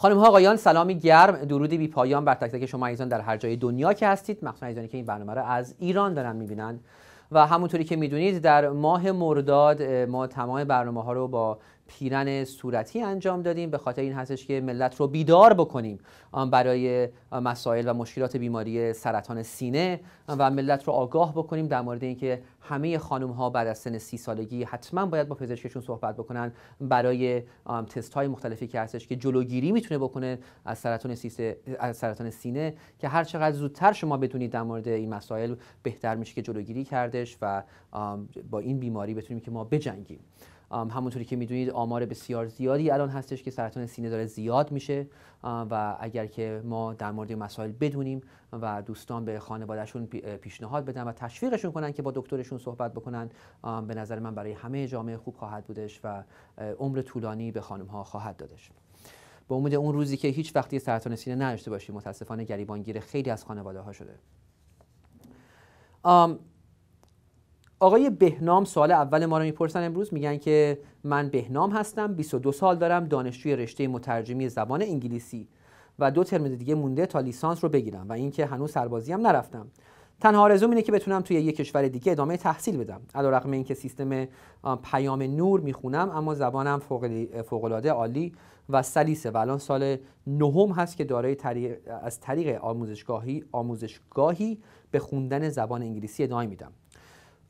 خانم ها آقایان سلامی گرم درودی بی پایان بر تک تک شما ایزان در هر جای دنیا که هستید مخصوصا ایزانی که این برنامه را از ایران دارن میبینن و همونطوری که میدونید در ماه مرداد ما تمام برنامه ها رو با پیرن صورتی انجام دادیم به خاطر این هستش که ملت رو بیدار بکنیم برای مسائل و مشکلات بیماری سرطان سینه و ملت رو آگاه بکنیم در مورد اینکه همه خانم ها بعد از سن سی سالگی حتما باید با پزشکشون صحبت بکنن برای تست های مختلفی که هستش که جلوگیری میتونه بکنه از سرطان, از سرطان سینه که هر چقدر زودتر شما بدونید در مورد این مسائل بهتر میشه که جلوگیری کردش و با این بیماری بتونیم که ما بجنگیم همونطوری که میدونید آمار بسیار زیادی الان هستش که سرطان سینه داره زیاد میشه و اگر که ما در مورد مسائل بدونیم و دوستان به خانوادهشون پیشنهاد بدن و تشویقشون کنن که با دکترشون صحبت بکنن به نظر من برای همه جامعه خوب خواهد بودش و عمر طولانی به خانم ها خواهد دادش به امید اون روزی که هیچ وقتی سرطان سینه نداشته باشیم متاسفانه گریبانگیر خیلی از خانواده ها شده آقای بهنام سال اول ما رو میپرسن امروز میگن که من بهنام هستم 22 سال دارم دانشجوی رشته مترجمی زبان انگلیسی و دو ترم دیگه مونده تا لیسانس رو بگیرم و اینکه هنوز سربازی هم نرفتم تنها آرزوم اینه که بتونم توی یک کشور دیگه ادامه تحصیل بدم علیرغم اینکه سیستم پیام نور میخونم اما زبانم فوق العاده عالی و سلیسه و الان سال نهم هست که دارای از طریق آموزشگاهی آموزشگاهی به خوندن زبان انگلیسی ادامه میدم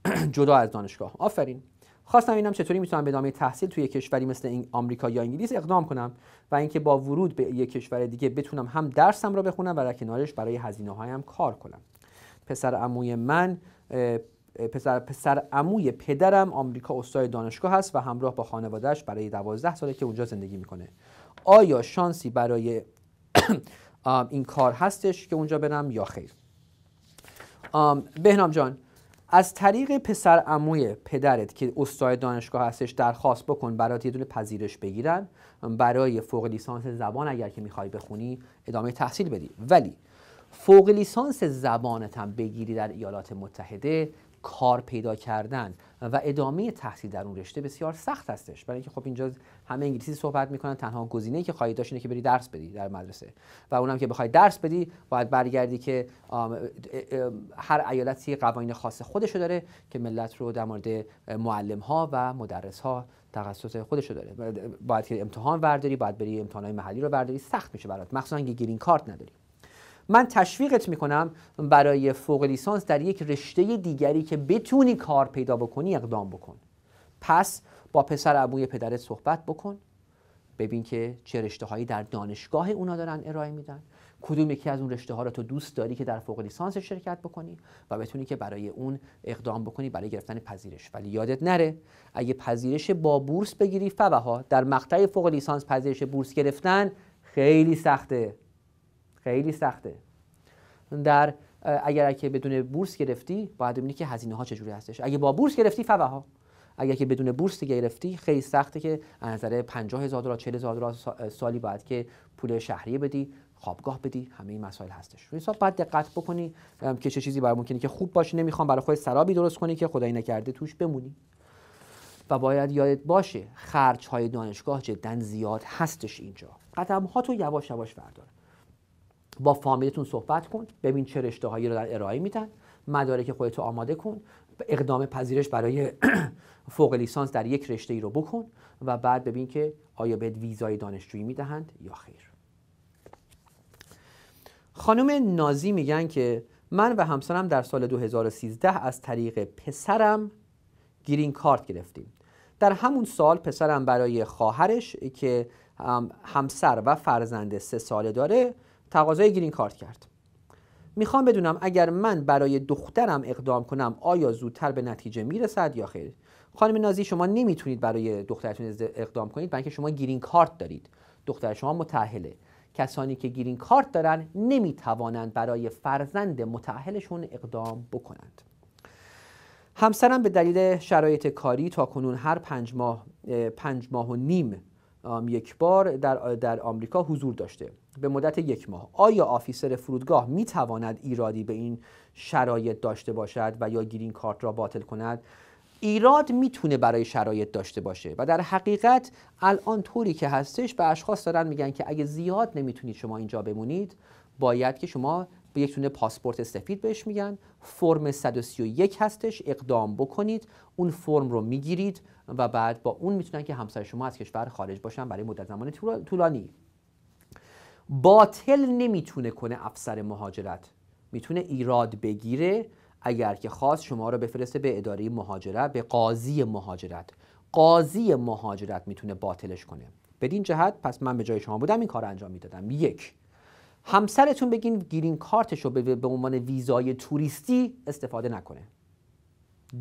جدا از دانشگاه آفرین خواستم اینم چطوری میتونم به ادامه تحصیل توی کشوری مثل آمریکا یا انگلیس اقدام کنم و اینکه با ورود به یک کشور دیگه بتونم هم درسم را بخونم و در کنارش برای هزینه هایم کار کنم پسر عموی من پسر, پسر عموی پدرم آمریکا استاد دانشگاه هست و همراه با خانوادهش برای دوازده ساله که اونجا زندگی میکنه آیا شانسی برای این کار هستش که اونجا برم یا خیر بهنام جان از طریق پسر عموی پدرت که استاد دانشگاه هستش درخواست بکن برات یه دونه پذیرش بگیرن برای فوق لیسانس زبان اگر که میخوای بخونی ادامه تحصیل بدی ولی فوق لیسانس زبانت هم بگیری در ایالات متحده کار پیدا کردن و ادامه تحصیل در اون رشته بسیار سخت هستش برای اینکه خب اینجا همه انگلیسی صحبت میکنن تنها گزینه که خواهید داشت اینه که بری درس بدی در مدرسه و اونم که بخوای درس بدی باید برگردی که هر ایالتی قوانین خاص خودشو داره که ملت رو در مورد معلم ها و مدرس ها تخصص خودشو داره باید که امتحان برداری باید بری امتحانات محلی رو برداری سخت میشه برات مخصوصا اینکه گرین کارت نداری من تشویقت میکنم برای فوق لیسانس در یک رشته دیگری که بتونی کار پیدا بکنی اقدام بکن پس با پسر ابوی پدرت صحبت بکن ببین که چه رشته هایی در دانشگاه اونا دارن ارائه میدن کدوم یکی از اون رشته ها رو تو دوست داری که در فوق لیسانس شرکت بکنی و بتونی که برای اون اقدام بکنی برای گرفتن پذیرش ولی یادت نره اگه پذیرش با بورس بگیری فوها در مقطع فوق لیسانس پذیرش بورس گرفتن خیلی سخته خیلی سخته در اگر که بدون بورس گرفتی باید ببینی که هزینه ها چجوری هستش اگه با بورس گرفتی ها اگر که بدون بورس گرفتی خیلی سخته که از نظر 50000 دلار 40000 دلار سالی باید که پول شهریه بدی خوابگاه بدی همه این مسائل هستش روی حساب باید دقت بکنی که چه چیزی برای ممکنه که خوب باشه نمیخوام برای خود سرابی درست کنی که خدایی نکرده توش بمونی و باید یادت باشه خرج های دانشگاه جدا زیاد هستش اینجا قدم ها تو یواش یواش بردار با فامیلتون صحبت کن ببین چه رشته هایی رو در ارائه میدن مدارک رو آماده کن اقدام پذیرش برای فوق لیسانس در یک رشته ای رو بکن و بعد ببین که آیا بهت ویزای دانشجویی میدهند یا خیر خانم نازی میگن که من و همسرم در سال 2013 از طریق پسرم گرین کارت گرفتیم در همون سال پسرم برای خواهرش که همسر و فرزند سه ساله داره تقاضای گرین کارت کرد میخوام بدونم اگر من برای دخترم اقدام کنم آیا زودتر به نتیجه میرسد یا خیر خانم نازی شما نمیتونید برای دخترتون اقدام کنید بلکه شما گرین کارت دارید دختر شما متأهله کسانی که گرین کارت دارن نمیتوانند برای فرزند متأهلشون اقدام بکنند همسرم به دلیل شرایط کاری تا کنون هر پنج ماه, پنج ماه و نیم یک بار در, در آمریکا حضور داشته به مدت یک ماه آیا آفیسر فرودگاه می تواند ایرادی به این شرایط داشته باشد و یا گرین کارت را باطل کند ایراد میتونه برای شرایط داشته باشه و در حقیقت الان طوری که هستش به اشخاص دارن میگن که اگه زیاد نمیتونید شما اینجا بمونید باید که شما به یک پاسپورت سفید بهش میگن فرم 131 هستش اقدام بکنید اون فرم رو میگیرید و بعد با اون میتونن که همسر شما از کشور خارج باشن برای مدت زمان طولانی باطل نمیتونه کنه افسر مهاجرت میتونه ایراد بگیره اگر که خواست شما رو بفرسته به اداره مهاجرت به قاضی مهاجرت قاضی مهاجرت میتونه باطلش کنه بدین جهت پس من به جای شما بودم این کار انجام میدادم یک همسرتون بگین گیرین کارتش رو به عنوان ویزای توریستی استفاده نکنه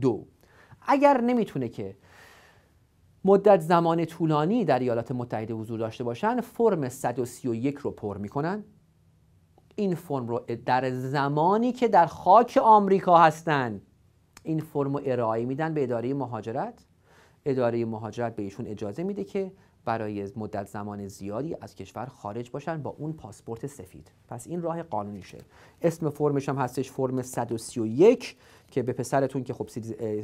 دو اگر نمیتونه که مدت زمان طولانی در ایالات متحده حضور داشته باشن فرم 131 رو پر میکنن این فرم رو در زمانی که در خاک آمریکا هستن این فرم رو ارائه میدن به اداره مهاجرت اداره مهاجرت به ایشون اجازه میده که برای مدت زمان زیادی از کشور خارج باشن با اون پاسپورت سفید پس این راه قانونی شه اسم فرمش هم هستش فرم 131 که به پسرتون که خب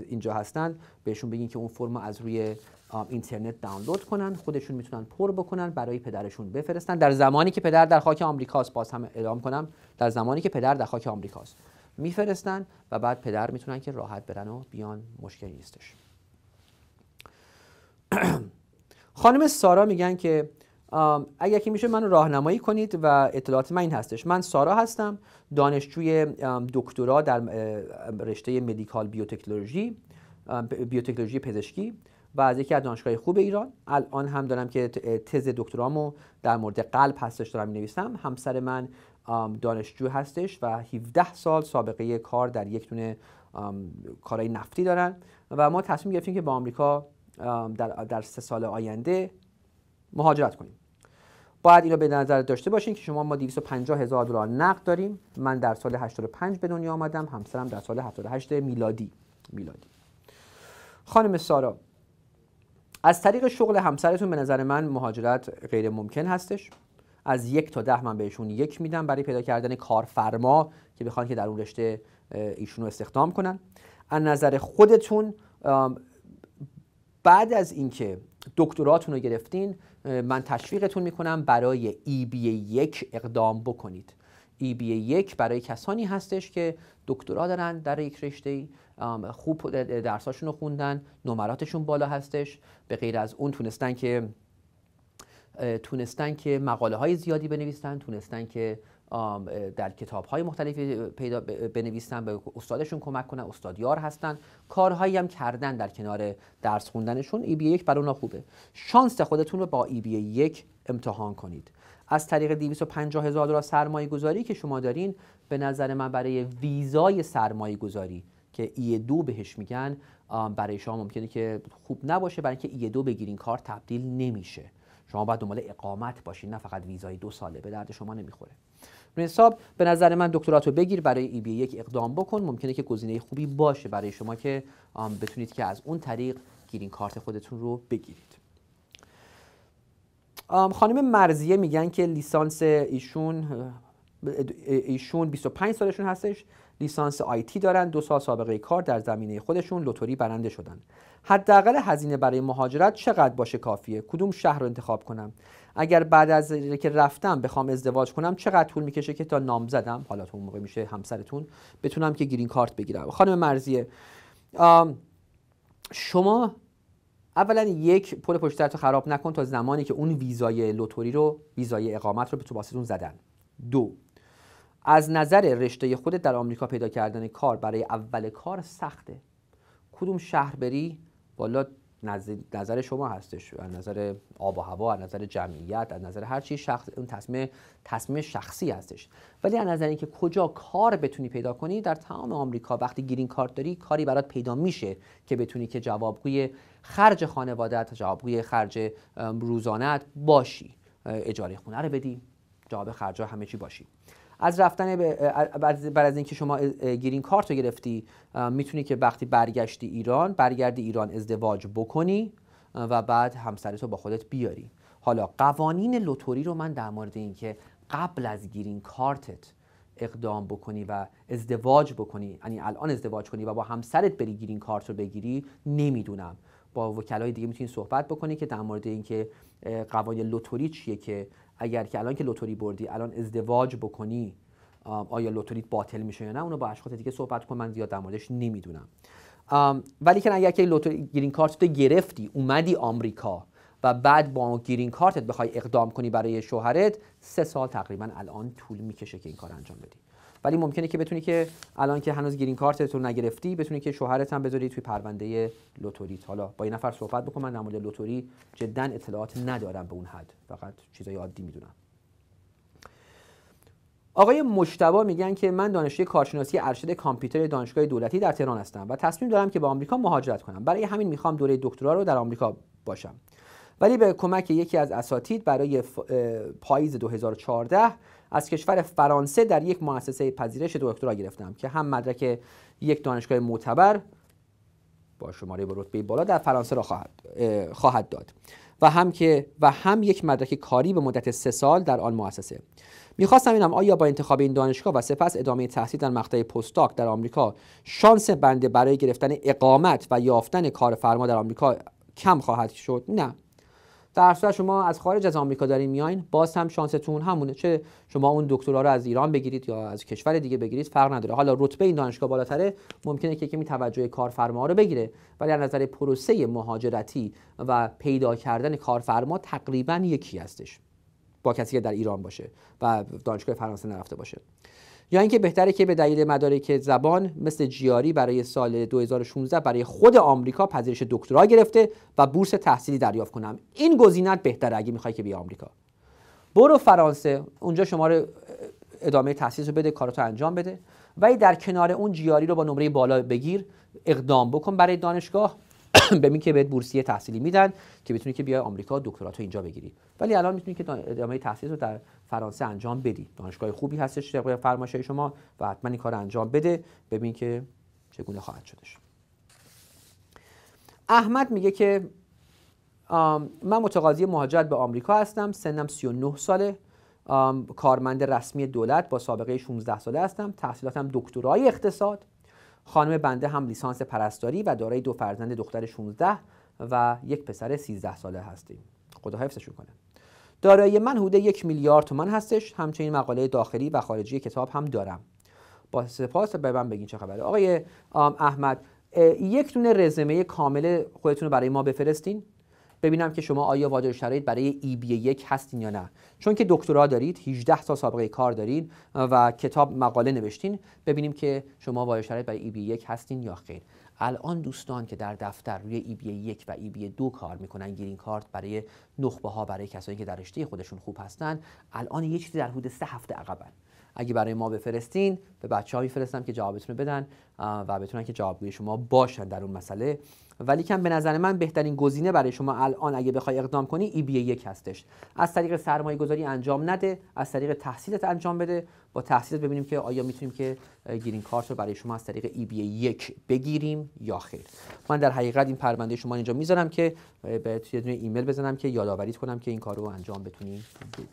اینجا هستن بهشون بگین که اون فرم از روی اینترنت دانلود کنن خودشون میتونن پر بکنن برای پدرشون بفرستن در زمانی که پدر در خاک آمریکاست باز هم اعلام کنم در زمانی که پدر در خاک آمریکاست میفرستن و بعد پدر میتونن که راحت برن و بیان مشکلی نیستش خانم سارا میگن که اگر که میشه منو راهنمایی کنید و اطلاعات من این هستش من سارا هستم دانشجوی دکترا در رشته مدیکال بیوتکنولوژی بیوتکنولوژی پزشکی و از یکی از دانشگاه خوب ایران الان هم دارم که تز دکترامو در مورد قلب هستش دارم می نویسم همسر من دانشجو هستش و 17 سال سابقه کار در یک دونه کارهای نفتی دارن و ما تصمیم گرفتیم که با آمریکا در, در سه سال آینده مهاجرت کنیم باید اینو به نظر داشته باشین که شما ما 250 هزار دلار نقد داریم من در سال 85 به دنیا آمدم همسرم در سال 78 میلادی میلادی خانم سارا از طریق شغل همسرتون به نظر من مهاجرت غیر ممکن هستش از یک تا ده من بهشون یک میدم برای پیدا کردن کارفرما که بخوان که در اون رشته ایشون رو استخدام کنن از نظر خودتون بعد از اینکه دکتراتون رو گرفتین من تشویقتون میکنم برای ای e بی یک اقدام بکنید ای e بی یک برای کسانی هستش که دکترا دارن در یک رشته خوب درساشون رو خوندن نمراتشون بالا هستش به غیر از اون تونستن که تونستن که مقاله های زیادی بنویسن تونستن که در کتاب های مختلفی پیدا بنویسن به استادشون کمک کنن استادیار هستن کارهایی هم کردن در کنار درس خوندنشون ای بی یک برای اونا خوبه شانس خودتون رو با ای بی یک امتحان کنید از طریق 250 هزار دلار سرمایه گذاری که شما دارین به نظر من برای ویزای سرمایه گذاری که ای دو بهش میگن برای شما ممکنه که خوب نباشه برای اینکه ای دو بگیرین کار تبدیل نمیشه شما باید دنبال اقامت باشین نه فقط ویزای دو ساله به درد شما نمیخوره حساب به نظر من رو بگیر برای ای بی یک اقدام بکن ممکنه که گزینه خوبی باشه برای شما که بتونید که از اون طریق گیرین کارت خودتون رو بگیرید خانم مرزیه میگن که لیسانس ایشون ایشون 25 سالشون هستش لیسانس آیتی دارن دو سال سابقه کار در زمینه خودشون لوتوری برنده شدن حداقل هزینه برای مهاجرت چقدر باشه کافیه کدوم شهر رو انتخاب کنم اگر بعد از که رفتم بخوام ازدواج کنم چقدر طول میکشه که تا نام زدم حالا موقع میشه همسرتون بتونم که گرین کارت بگیرم خانم مرزیه شما اولا یک پول پشترت رو خراب نکن تا زمانی که اون ویزای لوتوری رو ویزای اقامت رو به تو زدن دو از نظر رشته خودت در آمریکا پیدا کردن کار برای اول کار سخته کدوم شهر بری بالا نظر شما هستش از نظر آب و هوا از نظر جمعیت از نظر هر چی شخص اون تصمیم تصمیم شخصی هستش ولی از نظر اینکه کجا کار بتونی پیدا کنی در تمام آمریکا وقتی گرین کارت داری کاری برات پیدا میشه که بتونی که جوابگوی خرج خانوادت جوابگوی خرج روزانت باشی اجاره خونه رو بدی جواب خرج همه چی باشی از رفتن بر از اینکه شما گرین کارت رو گرفتی میتونی که وقتی برگشتی ایران برگردی ایران ازدواج بکنی و بعد رو با خودت بیاری حالا قوانین لوتوری رو من در مورد اینکه قبل از گیرین کارتت اقدام بکنی و ازدواج بکنی یعنی الان ازدواج کنی و با همسرت بری گرین کارت رو بگیری نمیدونم با وکلای دیگه میتونی صحبت بکنی که در مورد اینکه قوانین لوتوری چیه که اگر که الان که لوتوری بردی الان ازدواج بکنی آیا لوتوریت باطل میشه یا نه اونو با اشخاص دیگه صحبت کن من زیاد در موردش نمیدونم ولی که اگر که لوتوری گرین کارت گرفتی اومدی آمریکا و بعد با گرین کارتت بخوای اقدام کنی برای شوهرت سه سال تقریبا الان طول میکشه که این کار انجام بدی ولی ممکنه که بتونی که الان که هنوز گرین کارت نگرفتی بتونی که شوهرت هم بذاری توی پرونده لوتوری حالا با این نفر صحبت بکن من در مورد لوتوری جدا اطلاعات ندارم به اون حد فقط چیزای عادی میدونم آقای مشتبا میگن که من دانشجوی کارشناسی ارشد کامپیوتر دانشگاه دولتی در تهران هستم و تصمیم دارم که به آمریکا مهاجرت کنم برای همین میخوام دوره دکترا رو در آمریکا باشم ولی به کمک یکی از اساتید برای پاییز 2014 از کشور فرانسه در یک مؤسسه پذیرش دکترا گرفتم که هم مدرک یک دانشگاه معتبر با شماره به رتبه بالا در فرانسه را خواهد, خواهد داد و هم که و هم یک مدرک کاری به مدت سه سال در آن مؤسسه میخواستم اینم آیا با انتخاب این دانشگاه و سپس ادامه تحصیل در مقطع پستاک در آمریکا شانس بنده برای گرفتن اقامت و یافتن کارفرما در آمریکا کم خواهد شد نه در صورت شما از خارج از آمریکا دارین میاین باز هم شانستون همونه چه شما اون دکترا رو از ایران بگیرید یا از کشور دیگه بگیرید فرق نداره حالا رتبه این دانشگاه بالاتره ممکنه که کمی توجه کارفرما رو بگیره ولی از نظر پروسه مهاجرتی و پیدا کردن کارفرما تقریبا یکی هستش با کسی که در ایران باشه و دانشگاه فرانسه نرفته باشه یا اینکه بهتره که به دلیل مدارک زبان مثل جیاری برای سال 2016 برای خود آمریکا پذیرش دکترا گرفته و بورس تحصیلی دریافت کنم این گزینت بهتره اگه میخوای که بیا آمریکا برو فرانسه اونجا شما رو ادامه تحصیل رو بده کاراتو انجام بده و در کنار اون جیاری رو با نمره بالا بگیر اقدام بکن برای دانشگاه ببین که بهت بورسیه تحصیلی میدن که بتونی که بیای آمریکا دکتراتو اینجا بگیری ولی الان میتونی که ادامه تحصیل رو در فرانسه انجام بدید دانشگاه خوبی هستش طبق فرمایش شما و حتما این کار انجام بده ببین که چگونه خواهد شدش احمد میگه که من متقاضی مهاجرت به آمریکا هستم سنم 39 ساله کارمند رسمی دولت با سابقه 16 ساله هستم تحصیلاتم دکترای اقتصاد خانم بنده هم لیسانس پرستاری و دارای دو فرزند دختر 16 و یک پسر 13 ساله هستیم خدا حفظشون کنه دارایی من حدود یک میلیارد تومن هستش همچنین مقاله داخلی و خارجی کتاب هم دارم با سپاس به من بگین چه خبره آقای احمد یک دونه رزمه کامل خودتون رو برای ما بفرستین ببینم که شما آیا واجد شرایط برای ای بی یک هستین یا نه چون که دکترا دارید 18 تا سابقه کار دارید و کتاب مقاله نوشتین ببینیم که شما واجد شرایط برای ای بی یک هستین یا خیر الان دوستان که در دفتر روی ای بی یک و ای بی دو کار میکنن گرین کارت برای نخبه ها برای کسایی که در رشته خودشون خوب هستن الان یه چیزی در حدود سه هفته عقبن اگه برای ما بفرستین به بچه ها میفرستم که جوابتون بدن و بتونن که جوابگوی شما باشن در اون مسئله ولی کم به نظر من بهترین گزینه برای شما الان اگه بخوای اقدام کنی ای بی یک هستش از طریق سرمایه گذاری انجام نده از طریق تحصیلت انجام بده با تحصیلت ببینیم که آیا میتونیم که گیرین کارت رو برای شما از طریق ای بی یک بگیریم یا خیر من در حقیقت این پرونده شما اینجا میذارم که به یه ایمیل بزنم که یادآوریت کنم که این کار رو انجام بتونیم بدیم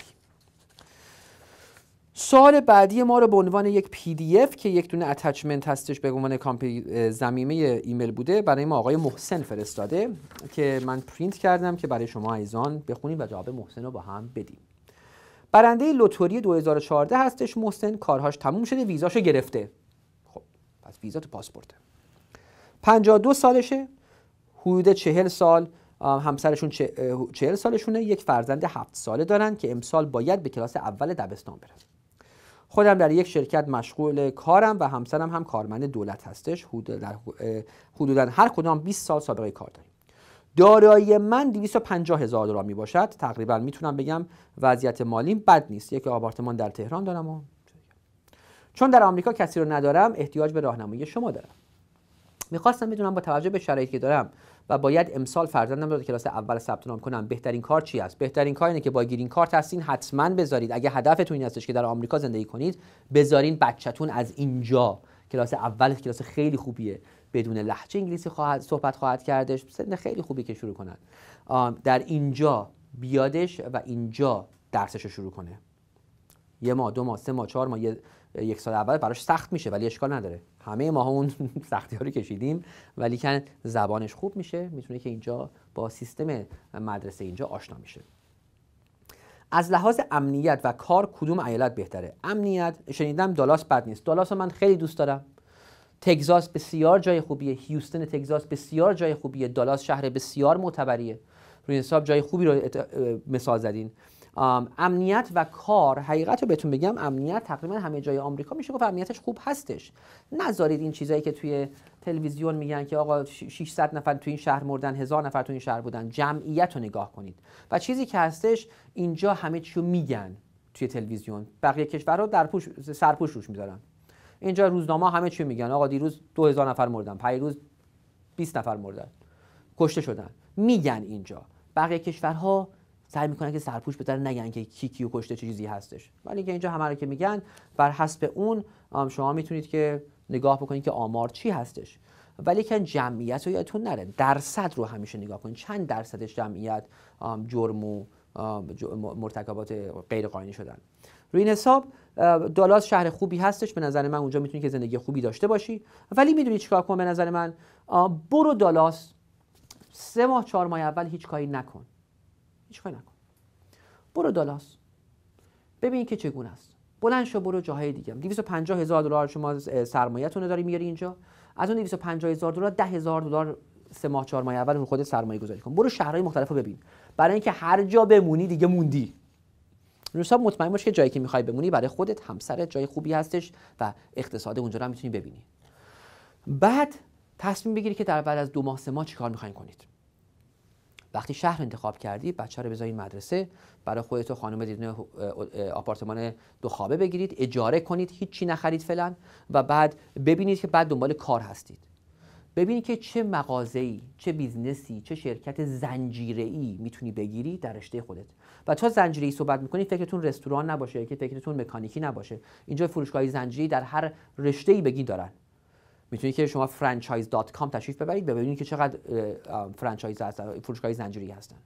سوال بعدی ما رو به عنوان یک پی دی اف که یک دونه اتچمنت هستش به عنوان کامپی زمینه ایمیل بوده برای ما آقای محسن فرستاده که من پرینت کردم که برای شما ایزان بخونیم و جواب محسن رو با هم بدیم برنده لوتوری 2014 هستش محسن کارهاش تموم شده ویزاش گرفته خب پس ویزا تو پاسپورته 52 سالشه حدود 40 سال همسرشون چهل سالشونه یک فرزند 7 ساله دارن که امسال باید به کلاس اول دبستان برن خودم در یک شرکت مشغول کارم و همسرم هم کارمند دولت هستش حدودا هر کدام 20 سال سابقه کار داریم دارایی من 250 هزار دلار می باشد تقریبا میتونم بگم وضعیت مالیم بد نیست یک آپارتمان در تهران دارم و چون در آمریکا کسی رو ندارم احتیاج به راهنمایی شما دارم میخواستم بدونم با توجه به شرایطی که دارم و باید امسال فرزندم رو کلاس اول ثبت نام کنم بهترین کار چی است بهترین کار اینه که با گرین کارت هستین حتما بذارید اگه هدفتون این هستش که در آمریکا زندگی کنید بذارین بچهتون از اینجا کلاس اول کلاس خیلی خوبیه بدون لحجه انگلیسی خواهد صحبت خواهد کردش سن خیلی خوبی که شروع کنن در اینجا بیادش و اینجا درسش رو شروع کنه یه ماه دو ماه سه ماه چهار ماه یک سال اول براش سخت میشه ولی اشکال نداره همه ما اون سختی ها رو کشیدیم ولی کن زبانش خوب میشه میتونه که اینجا با سیستم مدرسه اینجا آشنا میشه از لحاظ امنیت و کار کدوم ایالت بهتره امنیت شنیدم دالاس بد نیست دالاس من خیلی دوست دارم تگزاس بسیار جای خوبیه هیوستن تگزاس بسیار جای خوبیه دالاس شهر بسیار معتبریه روی حساب جای خوبی رو مثال زدین امنیت و کار حقیقت رو بهتون بگم امنیت تقریبا همه جای آمریکا میشه گفت امنیتش خوب هستش نذارید این چیزایی که توی تلویزیون میگن که آقا 600 نفر تو این شهر مردن هزار نفر تو این شهر بودن جمعیت رو نگاه کنید و چیزی که هستش اینجا همه چی میگن توی تلویزیون بقیه کشورها در پوش سرپوش روش میذارن اینجا روزنامه همه چی میگن آقا دیروز 2000 نفر مردن روز 20 نفر مردن کشته شدن میگن اینجا بقیه کشورها سعی میکنن که سرپوش بتر نگن که کی کیو کشته چه چیزی هستش ولی که اینجا همه که میگن بر حسب اون شما میتونید که نگاه بکنید که آمار چی هستش ولی که جمعیت رو یادتون نره درصد رو همیشه نگاه کنید چند درصدش جمعیت جرم و مرتکبات غیر قانونی شدن روی این حساب دالاس شهر خوبی هستش به نظر من اونجا میتونی که زندگی خوبی داشته باشی ولی میدونی چیکار کن به نظر من برو دالاس سه ماه چهار ماه اول هیچ کاری نکن هیچ کاری نکن برو دالاس ببین که چگونه است بلند شو برو جاهای دیگه 250 هزار دلار شما سرمایه‌تون داری میاری اینجا از اون 250 هزار دلار 10 هزار دلار سه ماه چهار ماه اول خودت سرمایه گذاری کن برو شهرهای مختلف رو ببین برای اینکه هر جا بمونی دیگه موندی حساب مطمئن باش که جایی که میخوای بمونی برای خودت همسرت جای خوبی هستش و اقتصاد اونجا رو هم میتونی ببینی بعد تصمیم بگیری که در بعد از دو ماه سه ماه چیکار میخواین کنید وقتی شهر انتخاب کردی بچه رو بذارید مدرسه برای خودت و خانم دیدن آپارتمان دو خوابه بگیرید اجاره کنید هیچی نخرید فعلا و بعد ببینید که بعد دنبال کار هستید ببینید که چه مغازه‌ای چه بیزنسی چه شرکت زنجیره‌ای میتونی بگیری در رشته خودت و تا زنجیره‌ای صحبت میکنی فکرتون رستوران نباشه که فکرتون مکانیکی نباشه اینجا فروشگاهی زنجیری در هر رشته‌ای بگی دارن میتونید که شما franchise.com تشریف ببرید و ببینید که چقدر فرانچایز هستن زنجیری هستن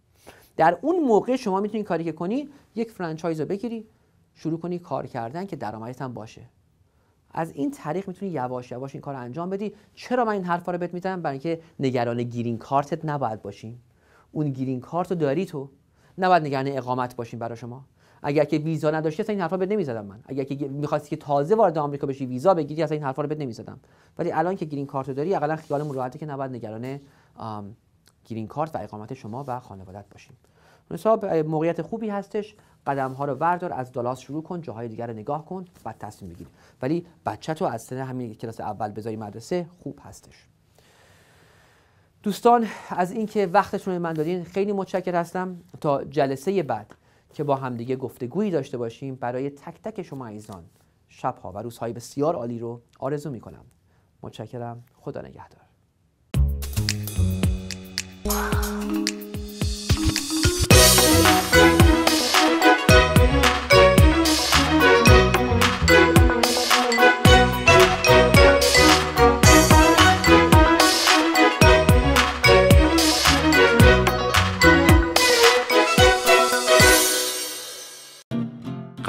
در اون موقع شما میتونید کاری که کنی یک فرانچایز رو بگیری شروع کنی کار کردن که درآمدت هم باشه از این طریق میتونی یواش یواش این کار رو انجام بدی چرا من این حرفا رو بهت میزنم برای اینکه نگران گیرین کارتت نباید باشیم اون گیرین کارت رو داری تو نباید نگران اقامت باشیم برای شما اگر که ویزا نداشتی اصلا این حرفا بهت نمیزدم من اگر که میخواستی که تازه وارد آمریکا بشی ویزا بگیری اصلا این حرفا رو بهت نمیزدم ولی الان که گرین کارت داری حداقل خیالمون راحته که نباید نگران گرین کارت و اقامت شما و خانوادت باشیم حساب موقعیت خوبی هستش قدم ها رو وردار از دالاس شروع کن جاهای دیگر رو نگاه کن بعد تصمیم بگیر ولی بچه تو از سن همین کلاس اول بذاری مدرسه خوب هستش دوستان از اینکه وقتتون رو من دادین خیلی متشکر هستم تا جلسه بعد که با همدیگه گفتگویی داشته باشیم برای تک تک شما عزیزان شبها و روزهای بسیار عالی رو آرزو می کنم متشکرم خدا نگهدار